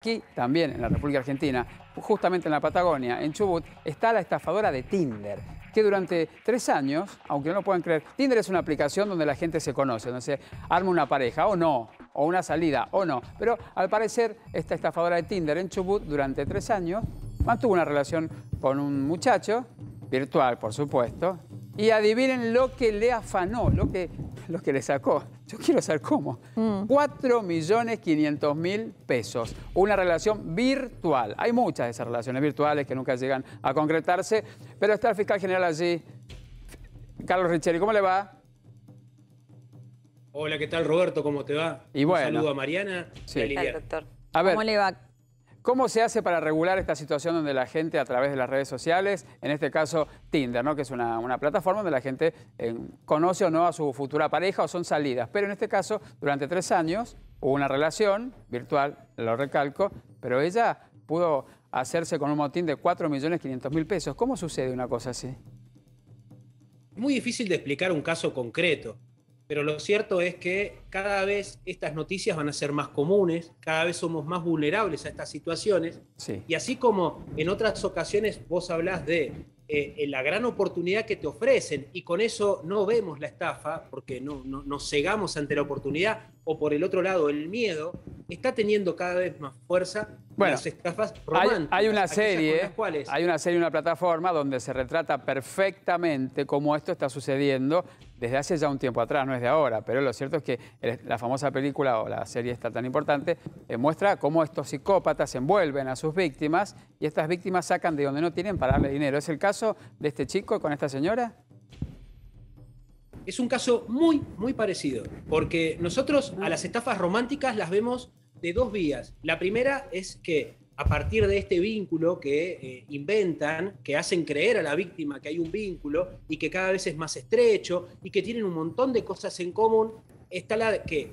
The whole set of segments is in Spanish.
Aquí también, en la República Argentina, justamente en la Patagonia, en Chubut, está la estafadora de Tinder, que durante tres años, aunque no lo puedan creer, Tinder es una aplicación donde la gente se conoce, donde se arma una pareja o no, o una salida o no. Pero al parecer, esta estafadora de Tinder en Chubut durante tres años mantuvo una relación con un muchacho, virtual por supuesto, y adivinen lo que le afanó, lo que, lo que le sacó. Yo quiero saber cómo. 4.500.000 mm. pesos. Una relación virtual. Hay muchas de esas relaciones virtuales que nunca llegan a concretarse, pero está el fiscal general allí. Carlos Richeri, ¿cómo le va? Hola, ¿qué tal Roberto? ¿Cómo te va? Y bueno. Un saludo a Mariana. Sí. doctor? A ver, ¿Cómo le va? ¿Cómo se hace para regular esta situación donde la gente a través de las redes sociales, en este caso Tinder, ¿no? que es una, plataforma donde la gente eh, conoce o no a su futura pareja o son salidas? Pero en este caso, durante tres años hubo una relación virtual, lo recalco, pero ella pudo hacerse con un motín de 4.500.000 pesos. ¿Cómo sucede una cosa así? Muy difícil de explicar un caso concreto. Pero lo cierto es que cada vez estas noticias van a ser más comunes, cada vez somos más vulnerables a estas situaciones. Y así como en otras ocasiones vos hablás de eh, la gran oportunidad que te ofrecen y con eso no vemos la estafa porque no, no, nos cegamos ante la oportunidad, o por el otro lado el miedo, está teniendo cada vez más fuerza bueno, las estafas Hay, una serie, hay una serie, una plataforma donde se retrata perfectamente cómo esto está sucediendo desde hace ya un tiempo atrás, no es de ahora, pero lo cierto es que la famosa película o la serie está tan importante eh, muestra cómo estos psicópatas envuelven a sus víctimas y estas víctimas sacan de donde no tienen para darle dinero. ¿Es el caso de este chico con esta señora? es un caso muy, muy parecido, porque nosotros a las estafas románticas las vemos de dos vías. La primera es que a partir de este vínculo que eh, inventan, que hacen creer a la víctima que hay un vínculo y que cada vez es más estrecho y que tienen un montón de cosas en común, está la que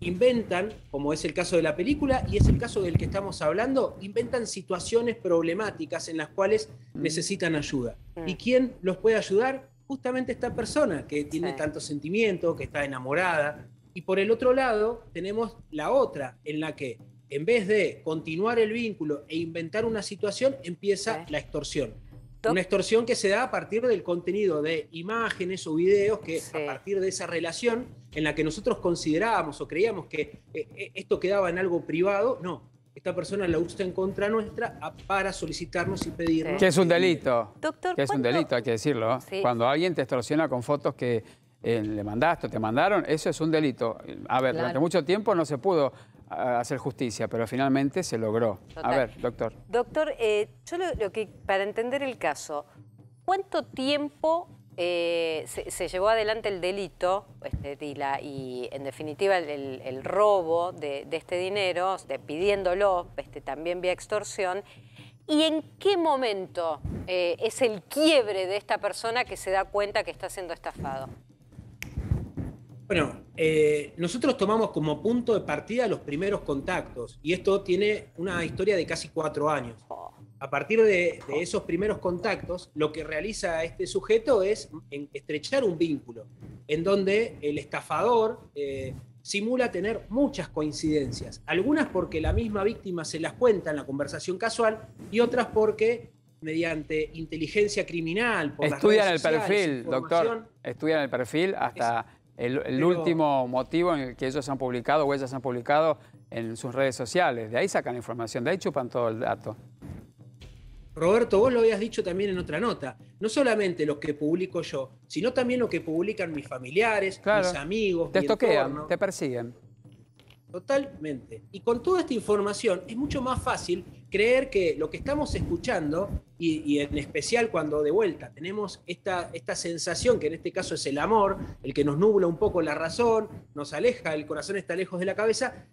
inventan, como es el caso de la película y es el caso del que estamos hablando, inventan situaciones problemáticas en las cuales mm. necesitan ayuda. Mm. ¿Y quién los puede ayudar? justamente esta persona que tiene tanto sentimiento, que está enamorada. Y por el otro lado tenemos la otra en la que en vez de continuar el vínculo e inventar una situación, empieza la extorsión. Una extorsión que se da a partir del contenido de imágenes o videos que a partir de esa relación en la que nosotros considerábamos o creíamos que eh, eh, esto quedaba en algo privado, no, esta persona la usa en contra nuestra ah, para solicitarnos y pedirnos. Que es un delito. Doctor, que es un delito, hay que decirlo. ¿eh? Cuando alguien te extorsiona con fotos que eh, le mandaste o te mandaron, eso es un delito. A ver, durante mucho tiempo no se pudo ah, hacer justicia, pero finalmente se logró. A ver, doctor. Doctor, eh, yo lo, que, para entender el caso, ¿cuánto tiempo eh, se, llevó adelante el delito este, y, en definitiva el, robo de, este dinero, pidiéndolo este, también vía extorsión. ¿Y en qué momento eh, es el quiebre de esta persona que se da cuenta que está siendo estafado? Bueno, eh, nosotros tomamos como punto de partida los primeros contactos y esto tiene una historia de casi cuatro años a partir de, esos primeros contactos, lo que realiza este sujeto es estrechar un vínculo, en donde el estafador eh, simula tener muchas coincidencias, algunas porque la misma víctima se las cuenta en la conversación casual y otras porque mediante inteligencia criminal. Por estudian el perfil, doctor. Estudian el perfil hasta el, último motivo en el que ellos han publicado o ellas han publicado en sus redes sociales. De ahí sacan información, de ahí chupan todo el dato. Roberto, vos lo habías dicho también en otra nota, no solamente lo que publico yo, sino también lo que publican mis familiares, mis amigos. Te mi te persiguen. Totalmente. Y con toda esta información es mucho más fácil creer que lo que estamos escuchando, y, en especial cuando de vuelta tenemos esta, esta sensación, que en este caso es el amor, el que nos nubla un poco la razón, nos aleja, el corazón está lejos de la cabeza,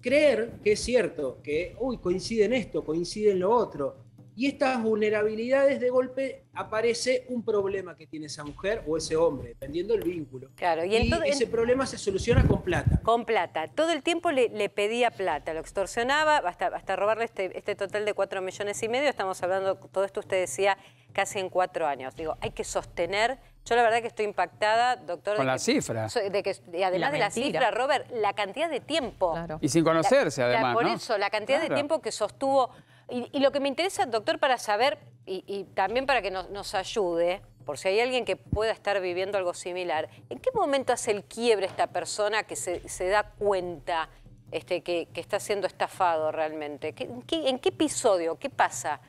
creer que es cierto, que, uy, coincide en esto, coincide en lo otro, y estas vulnerabilidades de golpe aparece un problema que tiene esa mujer o ese hombre, dependiendo del vínculo. Claro, y, ese problema se soluciona con plata. Con plata. Todo el tiempo le, pedía plata, lo extorsionaba hasta, robarle este, este, total de cuatro millones y medio. Estamos hablando, todo esto usted decía, casi en cuatro años. Digo, hay que sostener. Yo la verdad que estoy impactada, doctor. Con la cifra. De además de la cifra, Robert, la cantidad de tiempo. Y sin conocerse, además. por eso, la cantidad de tiempo que sostuvo y, lo que me interesa, doctor, para saber, y, también para que nos, ayude, por si hay alguien que pueda estar viviendo algo similar, ¿en qué momento hace el quiebre esta persona que se, da cuenta este, que, está siendo estafado realmente? en, qué, episodio? ¿Qué pasa?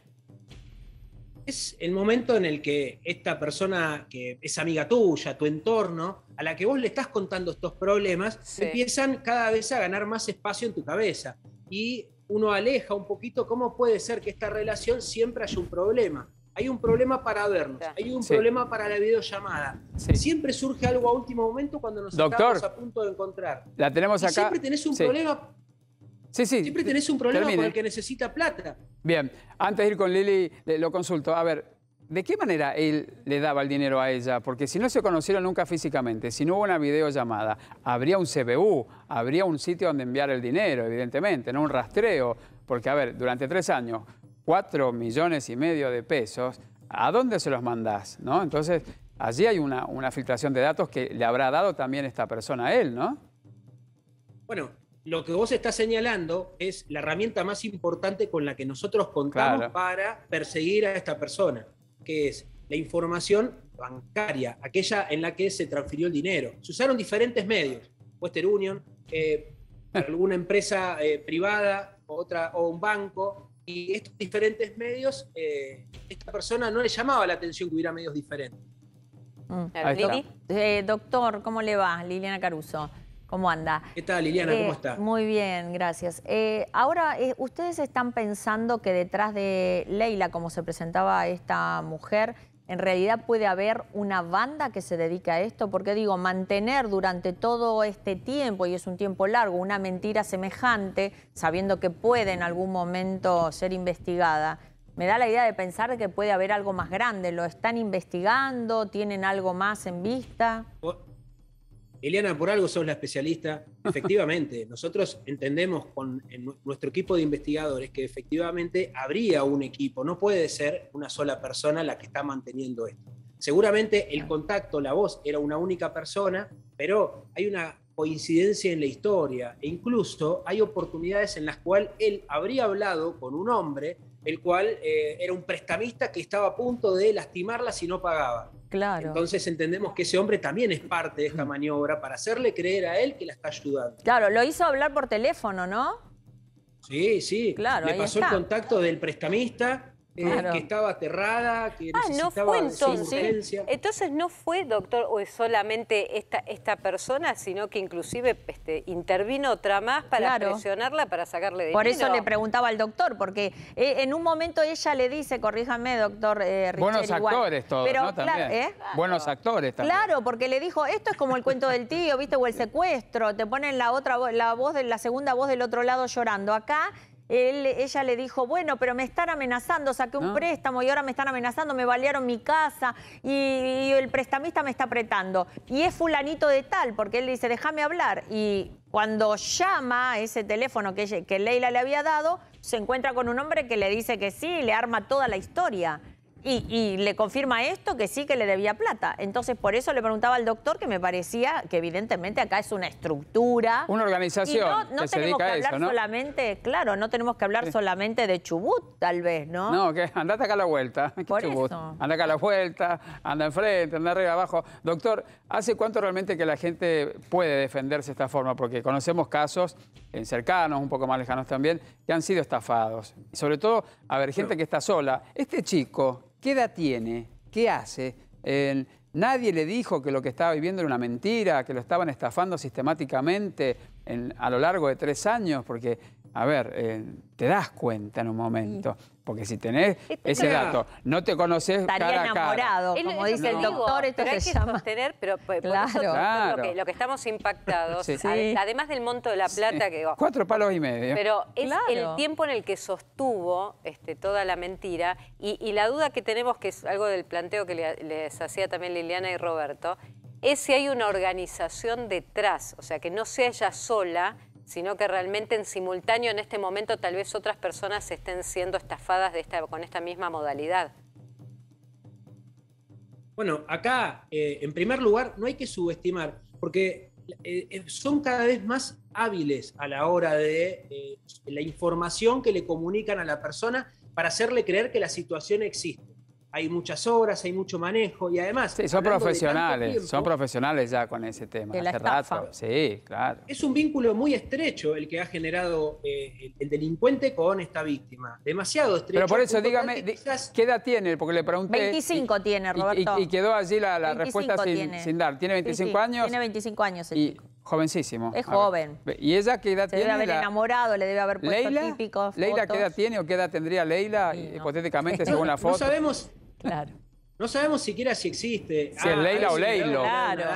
Es el momento en el que esta persona que es amiga tuya, tu entorno, a la que vos le estás contando estos problemas, empiezan cada vez a ganar más espacio en tu cabeza. Y uno aleja un poquito cómo puede ser que esta relación siempre haya un problema. Hay un problema para vernos, hay un problema para la videollamada. Siempre surge algo a último momento cuando nos estamos a punto de encontrar. La tenemos acá. Siempre tenés un problema. Sí, sí. Siempre tenés un problema con el que necesita plata. Bien, antes de ir con Lili, lo consulto. A ver, ¿De qué manera él le daba el dinero a ella? Porque si no se conocieron nunca físicamente, si no hubo una videollamada, habría un CBU, habría un sitio donde enviar el dinero, evidentemente, no un rastreo. Porque, a ver, durante tres años, cuatro millones y medio de pesos, ¿a dónde se los mandás? ¿No? Entonces, allí hay una, filtración de datos que le habrá dado también esta persona a él, ¿no? Bueno, lo que vos estás señalando es la herramienta más importante con la que nosotros contamos para perseguir a esta persona que es la información bancaria, aquella en la que se transfirió el dinero. Se usaron diferentes medios, Western Union, eh, alguna empresa eh, privada, otra, o un banco, y estos diferentes medios, eh, esta persona no le llamaba la atención que hubiera medios diferentes. Mm. Doctor, ¿cómo le va? Liliana Caruso. ¿Cómo anda? ¿Qué tal, Liliana? ¿Cómo eh, está? Muy bien, gracias. Eh, ahora, eh, ¿ustedes están pensando que detrás de Leila, como se presentaba esta mujer, en realidad puede haber una banda que se dedica a esto? Porque digo, mantener durante todo este tiempo, y es un tiempo largo, una mentira semejante, sabiendo que puede en algún momento ser investigada, me da la idea de pensar que puede haber algo más grande. ¿Lo están investigando? ¿Tienen algo más en vista? Eliana, por algo sos la especialista. Efectivamente, nosotros entendemos con nuestro equipo de investigadores que efectivamente habría un equipo, no puede ser una sola persona la que está manteniendo esto. Seguramente el contacto, la voz, era una única persona, pero hay una coincidencia en la historia e incluso hay oportunidades en las cuales él habría hablado con un hombre, el cual eh, era un prestamista que estaba a punto de lastimarla si no pagaba. Claro. Entonces entendemos que ese hombre también es parte de esta mm. maniobra para hacerle creer a él que la está ayudando. Claro, lo hizo hablar por teléfono, ¿no? Sí, sí. Claro, Le pasó el contacto del prestamista eh, que estaba aterrada, que ah, no fue entonces, Entonces no fue, doctor, o solamente esta, esta persona, sino que inclusive este, intervino otra más para presionarla, para sacarle dinero. Por eso le preguntaba al doctor, porque eh, en un momento ella le dice, corríjame, doctor eh, Buenos actores todos, ¿eh? Buenos actores también. Claro, porque le dijo, esto es como el cuento del tío, ¿viste? O el secuestro, te ponen la otra la voz de la segunda voz del otro lado llorando. Acá ella le dijo, bueno, pero me están amenazando, saqué un ah. préstamo y ahora me están amenazando, me balearon mi casa y, el prestamista me está apretando. Y es fulanito de tal, porque él dice, déjame hablar. Y cuando llama a ese teléfono que, que Leila le había dado, se encuentra con un hombre que le dice que sí, y le arma toda la historia y, le confirma esto que sí que le debía plata. Entonces, por eso le preguntaba al doctor que me parecía que evidentemente acá es una estructura. Una organización. no, que tenemos se dedica que hablar eso, ¿no? solamente, claro, no tenemos que hablar solamente de Chubut, tal vez, ¿no? No, que andate acá a la vuelta. Por Chubut? Anda acá a la vuelta, anda enfrente, anda arriba, abajo. Doctor, ¿hace cuánto realmente que la gente puede defenderse de esta forma? Porque conocemos casos en cercanos, un poco más lejanos también, que han sido estafados. sobre todo, a ver, gente que está sola. Este chico ¿Qué edad tiene? ¿Qué hace? nadie le dijo que lo que estaba viviendo era una mentira, que lo estaban estafando sistemáticamente a lo largo de tres años, porque a ver, eh, te das cuenta en un momento. Porque si tenés ese dato, no te conoces cara cara. enamorado, como dice el doctor, esto pero pero eh, por, eso, lo, que, estamos impactados, además del monto de la plata que... Cuatro palos y medio. Pero es el tiempo en el que sostuvo este, toda la mentira y, la duda que tenemos, que es algo del planteo que les hacía también Liliana y Roberto, es si hay una organización detrás, o sea, que no sea ella sola, sino que realmente en simultáneo en este momento tal vez otras personas estén siendo estafadas con esta misma modalidad. Bueno, acá, eh, en primer lugar, no hay que subestimar, porque eh, eh, son cada vez más hábiles a la hora de la información que le comunican a la persona para hacerle creer que la situación existe hay muchas obras, hay mucho manejo y además... son profesionales, son profesionales ya con ese tema, de Sí, claro. Es un vínculo muy estrecho el que ha generado eh, el, delincuente con esta víctima, demasiado estrecho. Pero por eso dígame, ¿qué edad tiene? Porque le pregunté... 25 tiene, Roberto. Y, quedó allí la, respuesta sin, dar. ¿Tiene 25 años? Tiene 25 años el y, Jovencísimo. Es joven. ¿Y ella qué edad tiene? debe haber enamorado, le debe haber puesto Leila, típicos ¿Leila qué edad tiene o qué edad tendría Leila, eh, hipotéticamente, según la foto? No sabemos, no sabemos siquiera si existe. Si es ah, Leila o Leilo.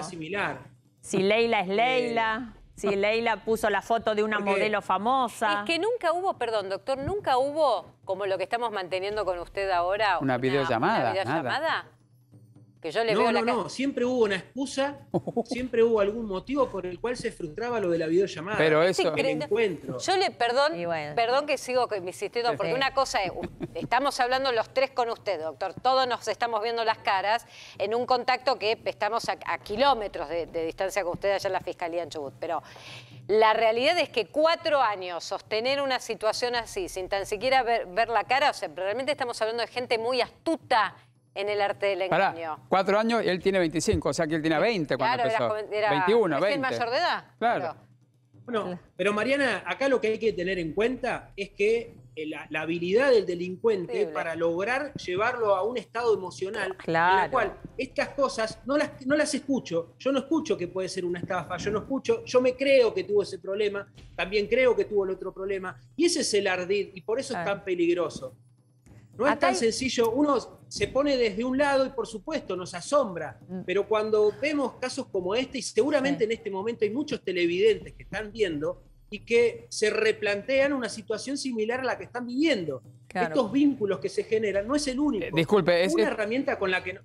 similar. Si Leila es eh, Leila. Si ah. Leila puso la foto de una modelo famosa. Es que nunca hubo, perdón, doctor, nunca hubo, como lo que estamos manteniendo con usted ahora. Una, videollamada no, no, no, siempre hubo una excusa, siempre hubo algún motivo por el cual se frustraba lo de la videollamada. Pero eso... El encuentro. Este yo le, perdón, perdón que sigo insistiendo, porque una cosa es, estamos hablando los tres con usted, doctor, todos nos estamos viendo las caras en un contacto que estamos a, kilómetros de, distancia con usted allá en la Fiscalía en Chubut, pero... La realidad es que cuatro años sostener una situación así, sin tan siquiera ver, la cara, o sea, realmente estamos hablando de gente muy astuta en el arte del engaño. cuatro años y él tiene 25, o sea que él tenía 20 cuando claro, Era, 21, 20. mayor de edad? Claro. Bueno, pero Mariana, acá lo que hay que tener en cuenta es que eh, la, habilidad del delincuente para lograr llevarlo a un estado emocional en el cual estas cosas no las, no las escucho. Yo no escucho que puede ser una estafa, yo no escucho, yo me creo que tuvo ese problema, también creo que tuvo el otro problema. Y ese es el ardid y por eso es tan peligroso. No es tan sencillo. Uno se pone desde un lado y por supuesto nos asombra, mm. pero cuando vemos casos como este, y seguramente en este momento hay muchos televidentes que están viendo y que se replantean una situación similar a la que están viviendo. Estos vínculos que se generan no es el único. Eh, disculpe, es una herramienta con la que... No...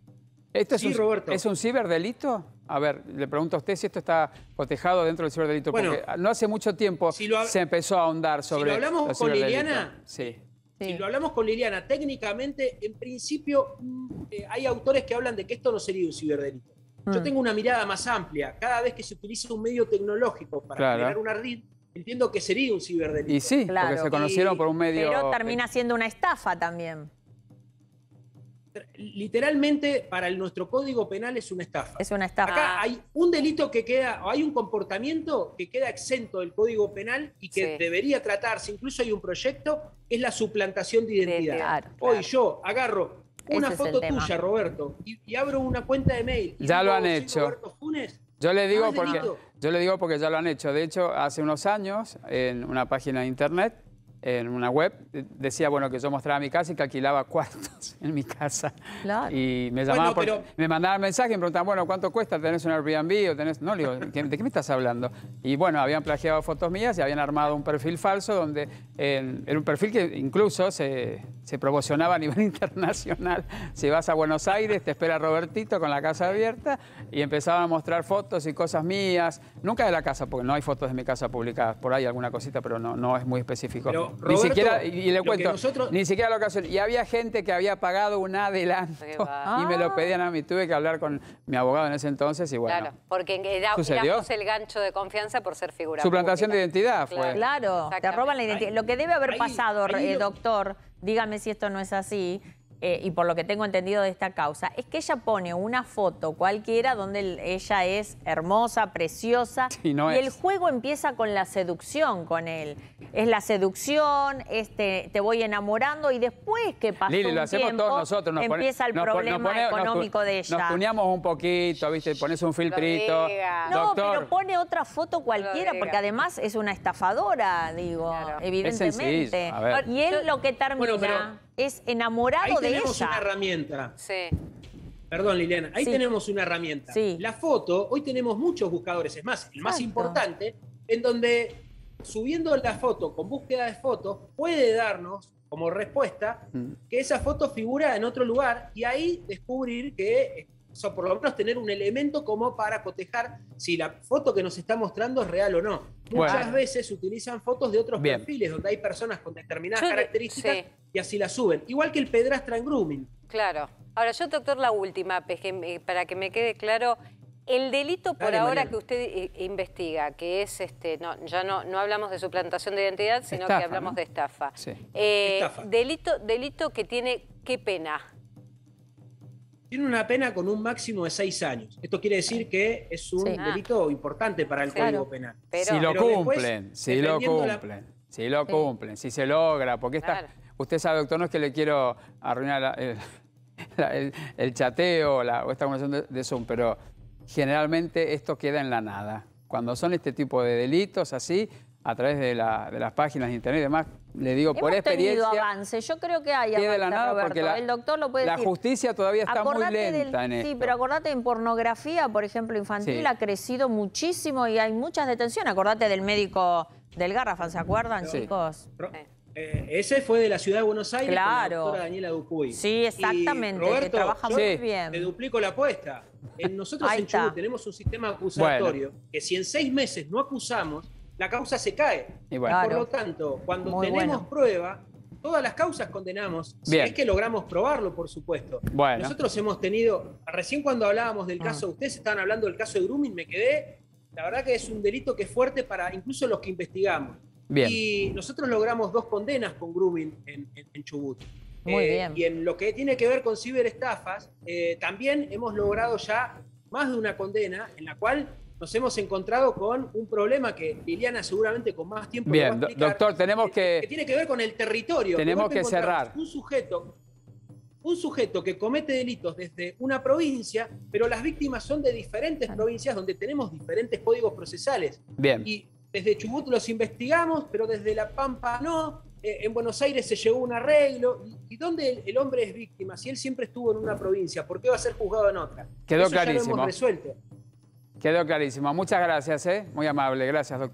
¿Esto es, un, es un ciberdelito? A ver, le pregunto a usted si esto está cotejado dentro del ciberdelito, porque no hace mucho tiempo se empezó a ahondar sobre. Si lo hablamos con Liliana, sí. Si lo hablamos con Liliana. Técnicamente, en principio, mm, eh, hay autores que hablan de que esto no sería un ciberdelito. Yo mm. tengo una mirada más amplia. Cada vez que se utiliza un medio tecnológico para generar una entiendo que sería un ciberdelito. Y sí, porque se conocieron por un medio. Pero eh, termina siendo una estafa también literalmente para el, nuestro código penal es una estafa. Es una estafa. Acá hay un delito que queda, o hay un comportamiento que queda exento del código penal y que debería tratarse, incluso hay un proyecto, es la suplantación de identidad. Hoy yo agarro una foto tuya, Roberto, y, abro una cuenta de mail. ya lo oh, han hecho. yo le ah, digo porque yo le digo porque ya lo han hecho. De hecho, hace unos años en una página de internet en una web, decía, bueno, que yo mostraba mi casa y que alquilaba cuartos en mi casa. Y me llamaban, me mandaban mensajes y me preguntaban, bueno, ¿cuánto cuesta? ¿Tenés un Airbnb? O tenés... No, le digo, ¿de qué me estás hablando? Y bueno, habían plagiado fotos mías y habían armado un perfil falso donde era un perfil que incluso se, se promocionaba a nivel internacional. Si vas a Buenos Aires, te espera Robertito con la casa abierta y empezaba a mostrar fotos y cosas mías, nunca de la casa, porque no hay fotos de mi casa publicadas, por ahí alguna cosita, pero no, no es muy específico ni siquiera, y, le cuento, ni siquiera la ocasión. Y había gente que había pagado un adelanto y me lo pedían a mí. Tuve que hablar con mi abogado en ese entonces y bueno. Claro, porque era, el gancho de confianza por ser figura Suplantación de identidad fue. Claro, te roban la identidad. lo que debe haber pasado, eh, doctor, dígame si esto no es así, eh, y por lo que tengo entendido de esta causa, es que ella pone una foto cualquiera donde ella es hermosa, preciosa, y el juego empieza con la seducción con él. Es la seducción, este, te voy enamorando y después que pasa Lili, hacemos todos nosotros, empieza el problema económico de ella. Nos puneamos un poquito, ¿viste? pones un filtrito. No, pero pone otra foto cualquiera, porque además es una estafadora, digo, evidentemente. Y él lo que termina es enamorado de ella. Ahí tenemos una herramienta. Sí. Perdón, Liliana, ahí tenemos una herramienta. Sí. La foto, hoy tenemos muchos buscadores, es más, el más importante, en donde subiendo la foto con búsqueda de fotos puede darnos como respuesta mm. que esa foto figura en otro lugar y ahí descubrir que o sea, por lo menos tener un elemento como para cotejar si la foto que nos está mostrando es real o no. Muchas veces utilizan fotos de otros perfiles donde hay personas con determinadas características y así las suben. Igual que el pedrastra en grooming. Claro. Ahora, yo, doctor, la última, para que me quede claro, el delito por ahora que usted eh, investiga, que es, este, no, ya no, no hablamos de suplantación de identidad, sino que hablamos de eh, estafa. Delito, delito que tiene qué pena tiene una pena con un máximo de seis años. Esto quiere decir que es un delito importante para el Código Penal. si lo cumplen, si lo cumplen, si lo cumplen, si se logra, porque usted sabe, doctor, no es que le quiero arruinar el, chateo o esta conversación de Zoom, pero generalmente esto queda en la nada. Cuando son este tipo de delitos así, a través de, las páginas de internet y demás, le digo por experiencia. avance, yo creo que hay avance, la el doctor lo puede decir. La justicia todavía está muy lenta Sí, pero acordate en pornografía, por ejemplo, infantil ha crecido muchísimo y hay muchas detenciones. Acordate del médico del Garrafan, ¿se acuerdan, chicos? Eh. Eh, ese fue de la ciudad de Buenos Aires claro. la doctora Daniela Dupuy. Sí, exactamente, que trabaja muy bien. Te duplico la apuesta. Nosotros en Chubut tenemos un sistema acusatorio que si en seis meses no acusamos, la causa se cae. Por lo tanto, cuando tenemos prueba, todas las causas condenamos. Si es que logramos probarlo, por supuesto. Nosotros hemos tenido, recién cuando hablábamos del ah. caso, ustedes estaban hablando del caso de grooming, me quedé. La verdad que es un delito que es fuerte para incluso los que investigamos. Y nosotros logramos dos condenas con grooming en, Chubut. Eh, y en lo que tiene que ver con ciberestafas, eh, también hemos logrado ya más de una condena en la cual nos hemos encontrado con un problema que Liliana seguramente con más tiempo. Bien, doctor, tenemos que, que... tiene que ver con el territorio. Tenemos que cerrar. Un sujeto, un sujeto que comete delitos desde una provincia, pero las víctimas son de diferentes provincias donde tenemos diferentes códigos procesales. Bien. Y desde Chubut los investigamos, pero desde La Pampa no. Eh, en Buenos Aires se llegó un arreglo. ¿Y, dónde el, hombre es víctima? Si él siempre estuvo en una provincia, ¿por qué va a ser juzgado en otra? Quedó clarísimo. Ya lo Quedó clarísimo. Muchas gracias, ¿eh? Muy amable. Gracias, doctor.